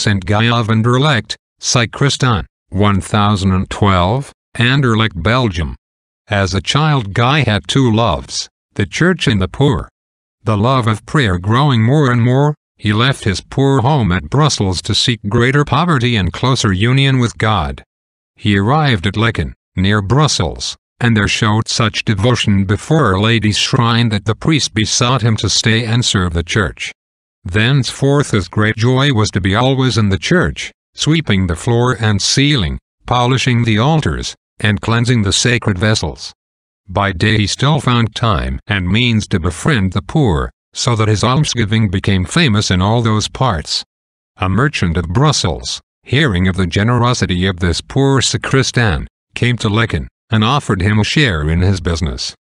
St. Guy of Anderlecht, Cycriston, 1012, Anderlecht, Belgium. As a child Guy had two loves, the church and the poor. The love of prayer growing more and more, he left his poor home at Brussels to seek greater poverty and closer union with God. He arrived at Lecken, near Brussels, and there showed such devotion before Our Lady's shrine that the priest besought him to stay and serve the church. Thenceforth his great joy was to be always in the church, sweeping the floor and ceiling, polishing the altars, and cleansing the sacred vessels. By day he still found time and means to befriend the poor, so that his almsgiving became famous in all those parts. A merchant of Brussels, hearing of the generosity of this poor sacristan, came to Lekin, and offered him a share in his business.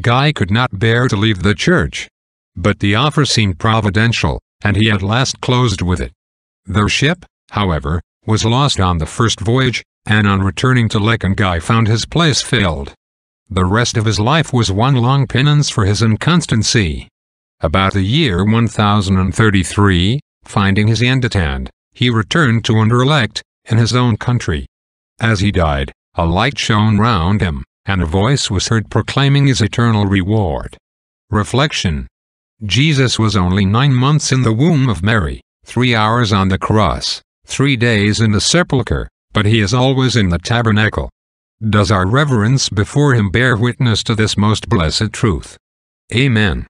Guy could not bear to leave the church, but the offer seemed providential, and he at last closed with it. Their ship, however, was lost on the first voyage, and on returning to Lekangai found his place filled. The rest of his life was one long penance for his inconstancy. About the year 1033, finding his end at hand, he returned to Underlect, in his own country. As he died, a light shone round him, and a voice was heard proclaiming his eternal reward. Reflection Jesus was only nine months in the womb of Mary, three hours on the cross, three days in the sepulchre, but he is always in the tabernacle. Does our reverence before him bear witness to this most blessed truth? Amen.